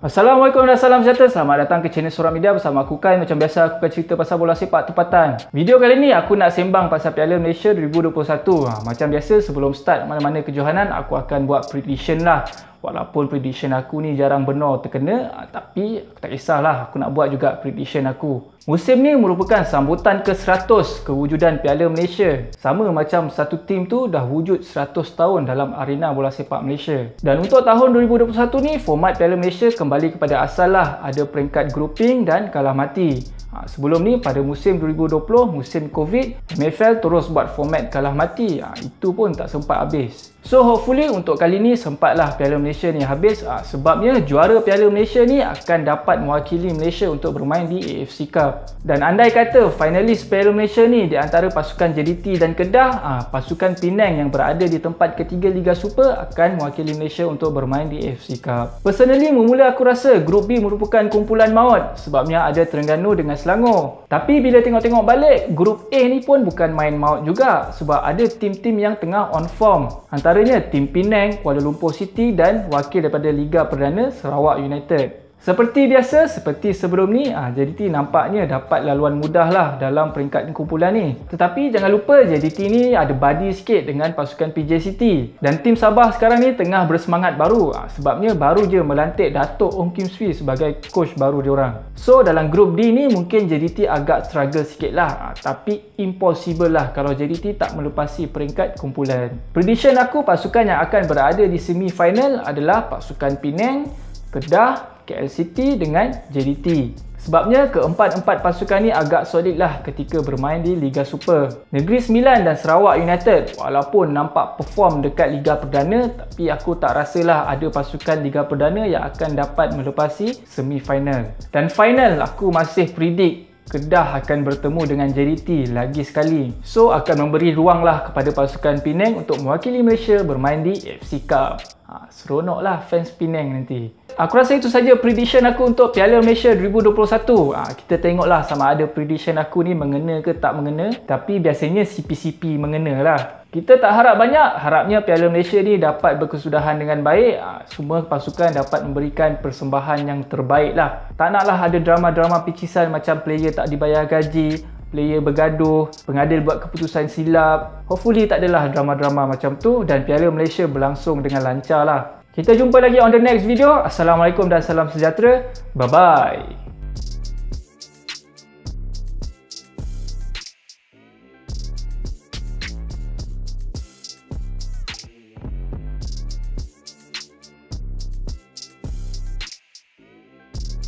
Assalamualaikum dan salam sejahtera. Selamat datang ke channel Surah Media bersama aku Kai. Macam biasa aku akan cerita pasal bola sepak tempatan. Video kali ni aku nak sembang pasal Piala Malaysia 2021. Ha, macam biasa sebelum start mana-mana kejohanan aku akan buat prediction lah walaupun prediction aku ni jarang benar terkena tapi aku tak kisahlah aku nak buat juga prediction aku musim ni merupakan sambutan ke-100 kewujudan Piala Malaysia sama macam satu tim tu dah wujud 100 tahun dalam arena bola sepak Malaysia dan untuk tahun 2021 ni format Piala Malaysia kembali kepada asal lah ada peringkat grouping dan kalah mati ha, sebelum ni pada musim 2020 musim Covid MFL terus buat format kalah mati ha, itu pun tak sempat habis So hopefully untuk kali ni sempatlah Piala Malaysia ni habis ha, sebabnya juara Piala Malaysia ni akan dapat mewakili Malaysia untuk bermain di AFC Cup. Dan andai kata finalis Piala Malaysia ni di antara pasukan JDT dan Kedah, ha, pasukan Penang yang berada di tempat ketiga Liga Super akan mewakili Malaysia untuk bermain di AFC Cup. Personally memula aku rasa Group B merupakan kumpulan maut sebabnya ada Terengganu dengan Selangor. Tapi bila tengok-tengok balik, Group A ni pun bukan main maut juga sebab ada tim-tim yang tengah on form. Antara antaranya Tim Penang, Kuala Lumpur City dan wakil daripada Liga Perdana Sarawak United. Seperti biasa, seperti sebelum ni, ah, JDT nampaknya dapat laluan mudah lah dalam peringkat kumpulan ni. Tetapi jangan lupa JDT ni ada buddy sikit dengan pasukan PJCT Dan tim Sabah sekarang ni tengah bersemangat baru. Ah, sebabnya baru je melantik Datuk Ong Kim Swee sebagai coach baru diorang. So dalam grup D ni mungkin JDT agak struggle sikit lah. Ah, tapi impossible lah kalau JDT tak melepasi peringkat kumpulan. Prediction aku pasukan yang akan berada di semi final adalah pasukan Penang, Kedah, KLCT dengan JDT. Sebabnya keempat-empat pasukan ni agak solid lah ketika bermain di Liga Super. Negeri Sembilan dan Sarawak United walaupun nampak perform dekat Liga Perdana tapi aku tak rasalah ada pasukan Liga Perdana yang akan dapat melepasi semifinal. Dan final aku masih predict Kedah akan bertemu dengan JDT lagi sekali. So akan memberi ruang lah kepada pasukan Penang untuk mewakili Malaysia bermain di FC Cup. Ha, lah fans Penang nanti. Aku rasa itu saja prediction aku untuk Piala Malaysia 2021. ha, ah, kita tengoklah sama ada prediction aku ni mengena ke tak mengena. Tapi biasanya mengena lah. Kita tak harap banyak, harapnya Piala Malaysia ni dapat berkesudahan dengan baik. Ha, semua pasukan dapat memberikan persembahan yang terbaik lah. Tak naklah ada drama-drama picisan macam player tak dibayar gaji, player bergaduh, pengadil buat keputusan silap. Hopefully tak adalah drama-drama macam tu dan Piala Malaysia berlangsung dengan lancar lah. Kita jumpa lagi on the next video. Assalamualaikum dan salam sejahtera. Bye-bye.